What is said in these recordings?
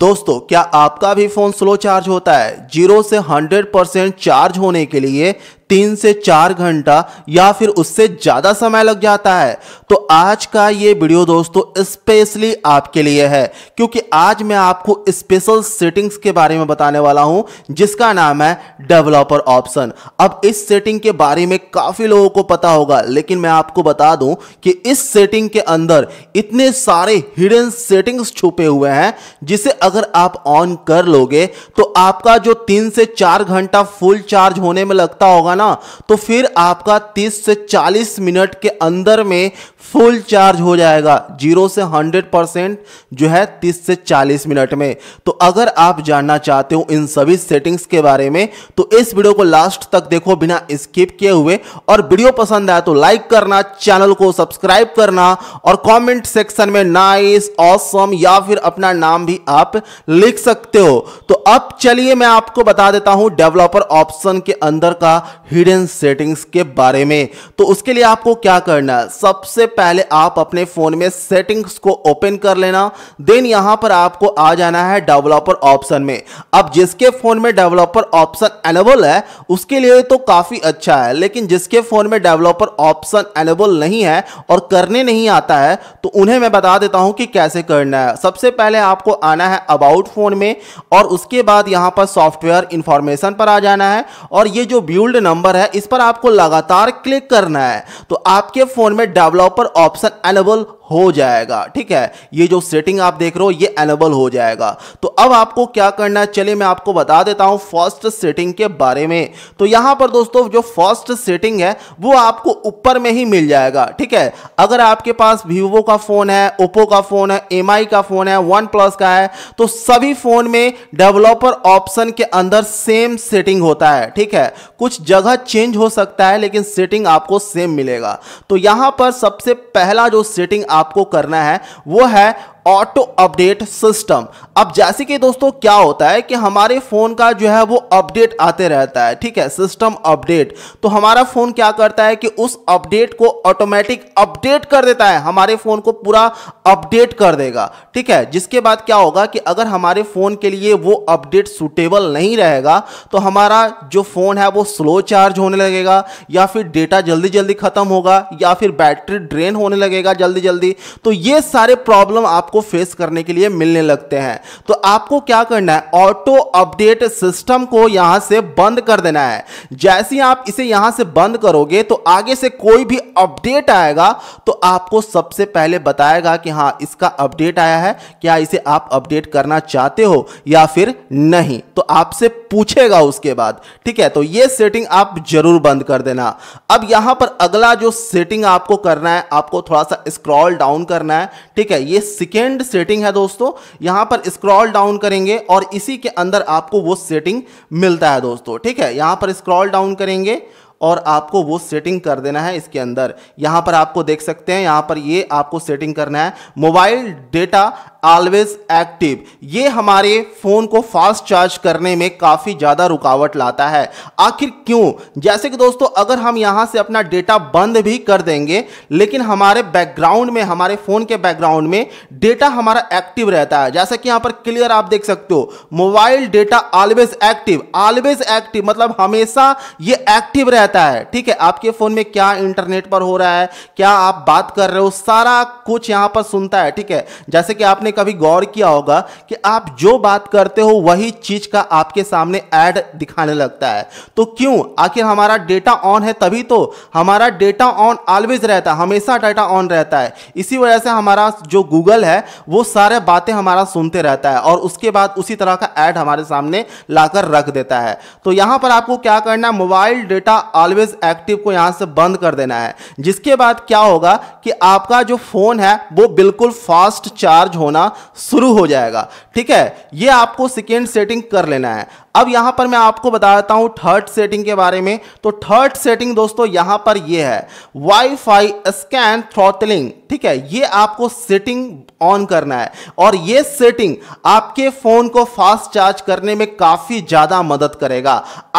दोस्तों क्या आपका भी फ़ोन स्लो चार्ज होता है जीरो से हंड्रेड परसेंट चार्ज होने के लिए तीन से चार घंटा या फिर उससे ज़्यादा समय लग जाता है तो आज का ये वीडियो दोस्तों स्पेशली आपके लिए है क्योंकि आज मैं आपको स्पेशल सेटिंग्स के बारे में बताने वाला हूं जिसका नाम है डेवलपर ऑप्शन अब इस सेटिंग के बारे में काफ़ी लोगों को पता होगा लेकिन मैं आपको बता दूं कि इस सेटिंग के अंदर इतने सारे हिडन सेटिंग्स छुपे हुए हैं जिसे अगर आप ऑन कर लोगे तो आपका जो तीन से चार घंटा फुल चार्ज होने में लगता होगा होगा ना तो फिर आपका 30 से 40 मिनट के अंदर में फुल चार्ज हो जाएगा जीरो से 100 परसेंट जो है 30 से 40 मिनट में तो अगर आप जानना चाहते हो इन सभी सेटिंग्स के बारे में तो इस वीडियो को लास्ट तक देखो बिना स्किप किए हुए और वीडियो पसंद आया तो लाइक करना चैनल को सब्सक्राइब करना और कमेंट सेक्शन में नाइस ऑसम या फिर अपना नाम भी आप लिख सकते हो तो अब चलिए मैं आपको बता देता हूं डेवलपर ऑप्शन के अंदर का हिडन सेटिंग्स के बारे में तो उसके लिए आपको क्या करना है सबसे पहले आप अपने फ़ोन में सेटिंग्स को ओपन कर लेना देन यहां पर आपको आ जाना है डेवलपर ऑप्शन में अब जिसके फ़ोन में डेवलपर ऑप्शन एनेबल है उसके लिए तो काफ़ी अच्छा है लेकिन जिसके फ़ोन में डेवलपर ऑप्शन एनेबल नहीं है और करने नहीं आता है तो उन्हें मैं बता देता हूं कि कैसे करना है सबसे पहले आपको आना है अबाउट फ़ोन में और उसके बाद यहाँ पर सॉफ्टवेयर इंफॉर्मेशन पर आ जाना है और ये जो बिल्ड नंबर नंबर है इस पर आपको लगातार क्लिक करना है तो आपके फ़ोन में डेवलपर ऑप्शन एनेबल हो जाएगा ठीक है ये जो सेटिंग आप देख रहे हो ये एनेबल हो जाएगा तो अब आपको क्या करना है चलिए मैं आपको बता देता हूं फर्स्ट सेटिंग के बारे में तो यहां पर दोस्तों जो फर्स्ट सेटिंग है वो आपको ऊपर में ही मिल जाएगा ठीक है अगर आपके पास वीवो का फ़ोन है ओप्पो का फ़ोन है एम का फ़ोन है वन प्लस का है तो सभी फ़ोन में डेवलपर ऑप्शन के अंदर सेम सेटिंग होता है ठीक है कुछ जगह चेंज हो सकता है लेकिन सेटिंग आपको सेम मिलेगा तो यहां पर सबसे पहला जो सेटिंग आपको करना है वो है ऑटो अपडेट सिस्टम अब जैसे कि दोस्तों क्या होता है कि हमारे फ़ोन का जो है वो अपडेट आते रहता है ठीक है सिस्टम अपडेट तो हमारा फ़ोन क्या करता है कि उस अपडेट को ऑटोमेटिक अपडेट कर देता है हमारे फ़ोन को पूरा अपडेट कर देगा ठीक है जिसके बाद क्या होगा कि अगर हमारे फ़ोन के लिए वो अपडेट सुटेबल नहीं रहेगा तो हमारा जो फ़ोन है वो स्लो चार्ज होने लगेगा या फिर डेटा जल्दी जल्दी ख़त्म होगा या फिर बैटरी ड्रेन होने लगेगा जल्दी जल्दी तो ये सारे प्रॉब्लम आपको आपको फेस करने के लिए मिलने लगते हैं तो आपको क्या करना है ऑटो अपडेट सिस्टम को यहां से बंद कर देना है जैसे ही आप इसे यहां से बंद करोगे तो आगे से कोई भी अपडेट आएगा तो आपको सबसे पहले बताएगा कि हाँ इसका अपडेट आया है क्या इसे आप अपडेट करना चाहते हो या फिर नहीं तो आपसे पूछेगा उसके बाद ठीक है तो ये सेटिंग आप जरूर बंद कर देना अब यहां पर अगला जो सेटिंग आपको करना है आपको थोड़ा सा स्क्रॉल डाउन करना है ठीक है ये सेकेंड सेकेंड सेटिंग है दोस्तों यहां पर स्क्रॉल डाउन करेंगे और इसी के अंदर आपको वो सेटिंग मिलता है दोस्तों ठीक है यहां पर स्क्रॉल डाउन करेंगे और आपको वो सेटिंग कर देना है इसके अंदर यहां पर आपको देख सकते हैं यहां पर ये आपको सेटिंग करना है मोबाइल डेटा ऑलवेज एक्टिव ये हमारे फ़ोन को फास्ट चार्ज करने में काफ़ी ज़्यादा रुकावट लाता है आखिर क्यों जैसे कि दोस्तों अगर हम यहां से अपना डेटा बंद भी कर देंगे लेकिन हमारे बैकग्राउंड में हमारे फ़ोन के बैकग्राउंड में डेटा हमारा एक्टिव रहता है जैसा कि यहां पर क्लियर आप देख सकते हो mobile data always active always active मतलब हमेशा ये एक्टिव रहता रहता है ठीक है आपके फ़ोन में क्या इंटरनेट पर हो रहा है क्या आप बात कर रहे हो सारा कुछ यहां पर सुनता है ठीक है जैसे कि आपने कभी गौर किया होगा कि आप जो बात करते हो वही चीज़ का आपके सामने एड दिखाने लगता है तो क्यों आखिर हमारा डेटा ऑन है तभी तो हमारा डेटा ऑन ऑलवेज रहता है हमेशा डाटा ऑन रहता है इसी वजह से हमारा जो गूगल है वो सारे बातें हमारा सुनते रहता है और उसके बाद उसी तरह का एड हमारे सामने लाकर रख देता है तो यहां पर आपको क्या करना है मोबाइल डेटा ऑलवेज एक्टिव को यहां से बंद कर देना है जिसके बाद क्या होगा कि आपका जो फ़ोन है वो बिल्कुल फास्ट चार्ज होना शुरू हो जाएगा ठीक है ये आपको सेकेंड सेटिंग कर लेना है अब यहां पर मैं आपको बताता हूं थर्ड सेटिंग के बारे में तो थर्ड सेटिंग दोस्तों यहां पर यह है वाईफाई स्कैन थ्रॉटलिंग ठीक है ये आपको सेटिंग ऑन करना है और ये सेटिंग आपके फोन को फास्ट चार्ज करने में काफी ज्यादा मदद करेगा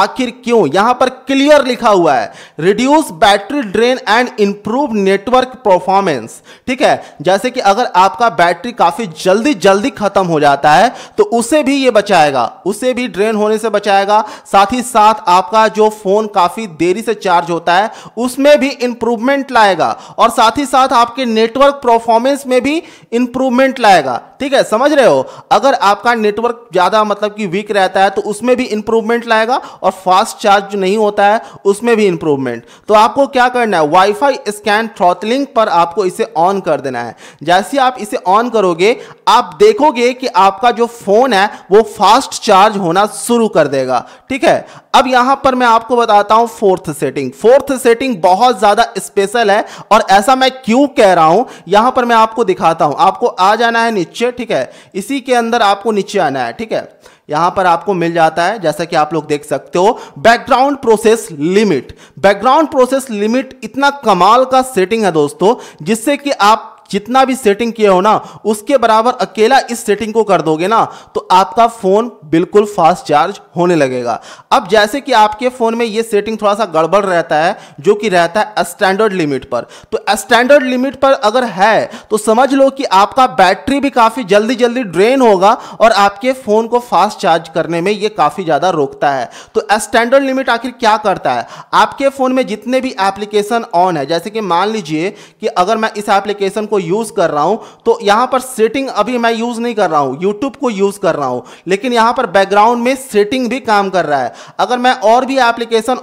आखिर क्यों यहां पर क्लियर लिखा हुआ है reduce battery drain and improve network performance ठीक है जैसे कि अगर आपका बैटरी काफी जल्दी जल्दी खत्म हो जाता है तो उसे भी ये बचाएगा उसे भी ड्रेन हो होने से बचाएगा साथ ही साथ आपका जो फ़ोन काफ़ी देरी से चार्ज होता है उसमें भी इंप्रूवमेंट लाएगा और साथ ही साथ आपके नेटवर्क परफॉर्मेंस में भी इंप्रूवमेंट लाएगा ठीक है समझ रहे हो अगर आपका नेटवर्क ज़्यादा मतलब कि वीक रहता है तो उसमें भी इंप्रूवमेंट लाएगा और फास्ट चार्ज नहीं होता है उसमें भी इंप्रूवमेंट तो आपको क्या करना है वाईफाई स्कैन थ्रॉटलिंग पर आपको इसे ऑन कर देना है जैसे आप इसे ऑन करोगे आप देखोगे कि आपका जो फ़ोन है वो फास्ट चार्ज होना शुरू कर देगा ठीक है अब यहां पर मैं आपको बताता हूं फोर्थ सेटिंग फोर्थ सेटिंग बहुत ज्यादा स्पेशल है और ऐसा मैं क्यों कह रहा हूं यहां पर मैं आपको दिखाता हूं आपको आ जाना है नीचे ठीक है इसी के अंदर आपको नीचे आना है ठीक है यहां पर आपको मिल जाता है जैसा कि आप लोग देख सकते हो background process limit background process limit इतना कमाल का सेटिंग है दोस्तों जिससे कि आप जितना भी सेटिंग किया हो ना उसके बराबर अकेला इस सेटिंग को कर दोगे ना तो आपका फ़ोन बिल्कुल फास्ट चार्ज होने लगेगा अब जैसे कि आपके फ़ोन में ये सेटिंग थोड़ा सा गड़बड़ रहता है जो कि रहता है स्टैंडर्ड लिमिट पर तो स्टैंडर्ड लिमिट पर अगर है तो समझ लो कि आपका बैटरी भी काफ़ी जल्दी जल्दी ड्रेन होगा और आपके फ़ोन को फास्ट चार्ज करने में यह काफ़ी ज़्यादा रोकता है तो स्टैंडर्ड लिमिट आखिर क्या करता है आपके फ़ोन में जितने भी एप्लीकेशन ऑन है जैसे कि मान लीजिए कि अगर मैं इस एप्लीकेशन को को यूज कर रहा हूं तो यहां पर सेटिंग अभी मैं यूज नहीं कर रहा हूं यूट्यूब को यूज कर रहा हूं लेकिन यहां पर बैकग्राउंड में सेटिंग भी काम कर रहा है अगर मैं और भी एप्लीकेशन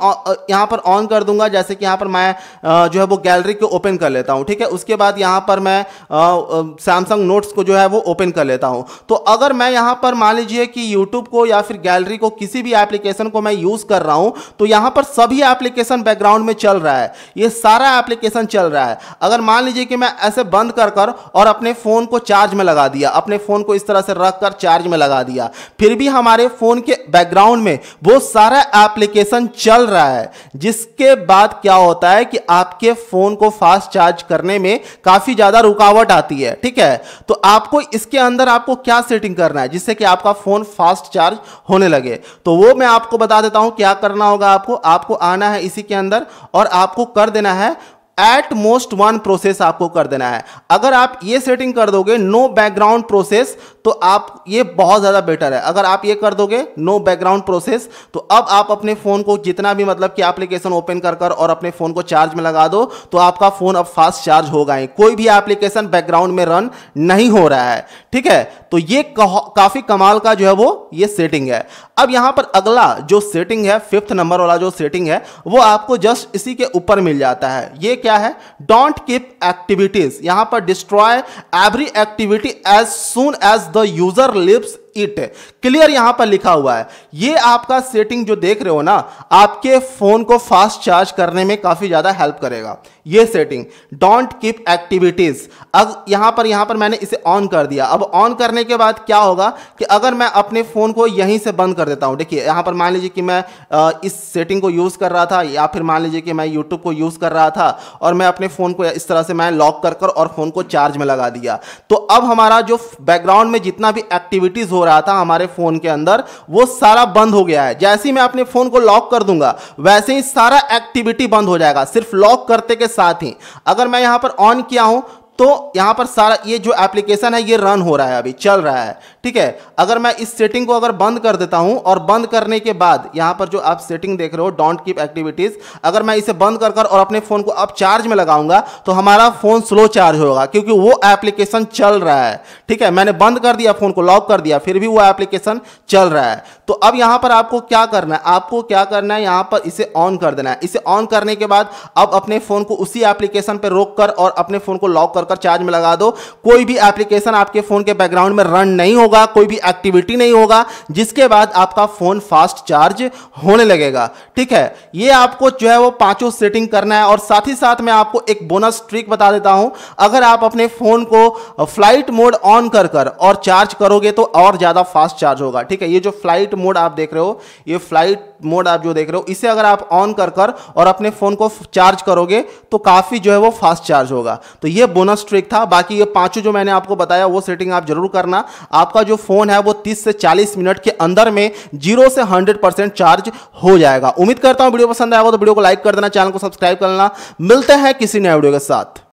यहां पर ऑन कर दूंगा जैसे कि यहां पर मैं जो है वो गैलरी को ओपन कर लेता हूं ठीक है उसके बाद यहां पर मैं सैमसंग नोट्स को जो है वो ओपन कर लेता हूं तो अगर मैं यहां पर मान लीजिए कि यूट्यूब को या फिर गैलरी को किसी भी एप्लीकेशन को मैं यूज कर रहा हूं तो यहां पर सभी एप्लीकेशन बैकग्राउंड में चल रहा है ये सारा एप्लीकेशन चल रहा है अगर मान लीजिए कि मैं ऐसे बंद बंद कर कर और अपने फ़ोन को चार्ज में लगा दिया अपने फ़ोन को इस तरह से रख कर चार्ज में लगा दिया फिर भी हमारे फ़ोन के बैकग्राउंड में वो सारा एप्लीकेशन चल रहा है जिसके बाद क्या होता है कि आपके फ़ोन को फास्ट चार्ज करने में काफ़ी ज़्यादा रुकावट आती है ठीक है तो आपको इसके अंदर आपको क्या सेटिंग करना है जिससे कि आपका फ़ोन फास्ट चार्ज होने लगे तो वो मैं आपको बता देता हूँ क्या करना होगा आपको आपको आना है इसी के अंदर और आपको कर देना है एट मोस्ट वन प्रोसेस आपको कर देना है अगर आप ये सेटिंग कर दोगे नो बैकग्राउंड प्रोसेस तो आप ये बहुत ज़्यादा बेटर है अगर आप ये कर दोगे नो बैकग्राउंड प्रोसेस तो अब आप अपने फ़ोन को जितना भी मतलब कि एप्लीकेशन ओपन कर कर और अपने फ़ोन को चार्ज में लगा दो तो आपका फ़ोन अब फास्ट चार्ज होगा ही कोई भी एप्लीकेशन बैकग्राउंड में रन नहीं हो रहा है ठीक है तो ये काफ़ी कमाल का जो है वो ये सेटिंग है अब यहाँ पर अगला जो सेटिंग है फिफ्थ नंबर वाला जो सेटिंग है वो आपको जस्ट इसी के ऊपर मिल जाता है ये क्या है डोंट कीप एक्टिविटीज़ यहाँ पर destroy every activity as soon as the user leaves it clear यहां पर लिखा हुआ है ये आपका सेटिंग जो देख रहे हो ना आपके फोन को फास्ट चार्ज करने में काफी ज्यादा हेल्प करेगा ये सेटिंग डोंट कीप एक्टिविटीज अब यहां पर यहां पर मैंने इसे ऑन कर दिया अब ऑन करने के बाद क्या होगा कि अगर मैं अपने फोन को यहीं से बंद कर देता हूं देखिए यहां पर मान लीजिए कि मैं इस सेटिंग को यूज कर रहा था या फिर मान लीजिए कि मैं यूट्यूब को यूज कर रहा था और मैं अपने फोन को इस तरह से मैं लॉक कर कर और फोन को चार्ज में लगा दिया तो अब हमारा जो बैकग्राउंड में जितना भी एक्टिविटीज हो रहा था हमारे फोन के अंदर वो सारा बंद हो गया है जैसे ही मैं अपने फोन को लॉक कर दूंगा वैसे ही सारा एक्टिविटी बंद हो जाएगा सिर्फ लॉक करते के साथ ही अगर मैं यहां पर ऑन किया हूं तो यहाँ पर सारा ये जो एप्लीकेशन है ये रन हो रहा है अभी चल रहा है ठीक है अगर मैं इस सेटिंग को अगर बंद कर देता हूँ और बंद करने के बाद यहाँ पर जो आप सेटिंग देख रहे हो डोंट कीप एक्टिविटीज़ अगर मैं इसे बंद कर कर और अपने फ़ोन को अब चार्ज में लगाऊंगा तो हमारा फ़ोन स्लो चार्ज होगा क्योंकि वो एप्लीकेशन चल रहा है ठीक है मैंने बंद कर दिया फ़ोन को लॉक कर दिया फिर भी वो एप्लीकेशन चल रहा है तो अब यहाँ पर आपको क्या करना है आपको क्या करना है यहाँ पर इसे ऑन कर देना है इसे ऑन करने के बाद अब अपने फ़ोन को उसी एप्लीकेशन पर रोक कर और अपने फ़ोन को लॉक कर कर चार्ज में लगा दो कोई भी एप्लीकेशन आपके फ़ोन के बैकग्राउंड में रन नहीं होगा कोई भी एक्टिविटी नहीं होगा जिसके बाद आपका फ़ोन फास्ट चार्ज होने लगेगा ठीक है ये आपको जो है वो पांचों सेटिंग करना है और साथ ही साथ मैं आपको एक बोनस ट्रिक बता देता हूं अगर आप अपने फ़ोन को फ्लाइट मोड ऑन कर कर और चार्ज करोगे तो और ज़्यादा फास्ट चार्ज होगा ठीक है ये जो फ्लाइट मोड आप देख रहे हो ये फ्लाइट मोड आप जो देख रहे हो इसे अगर आप ऑन कर कर और अपने फ़ोन को चार्ज करोगे तो काफ़ी जो है वो फास्ट चार्ज होगा तो ये बोनस ट्रिक था बाकी ये पांचों जो मैंने आपको बताया वो सेटिंग आप जरूर करना आपका जो फ़ोन है वो तीस से चालीस मिनट के अंदर में जीरो से हंड्रेड चार्ज हो जाएगा उम्मीद करता हूं वीडियो पसंद आएगा तो वीडियो को लाइक कर देना चैनल को सब्सक्राइब करना मिलते हैं किसी नए वीडियो के साथ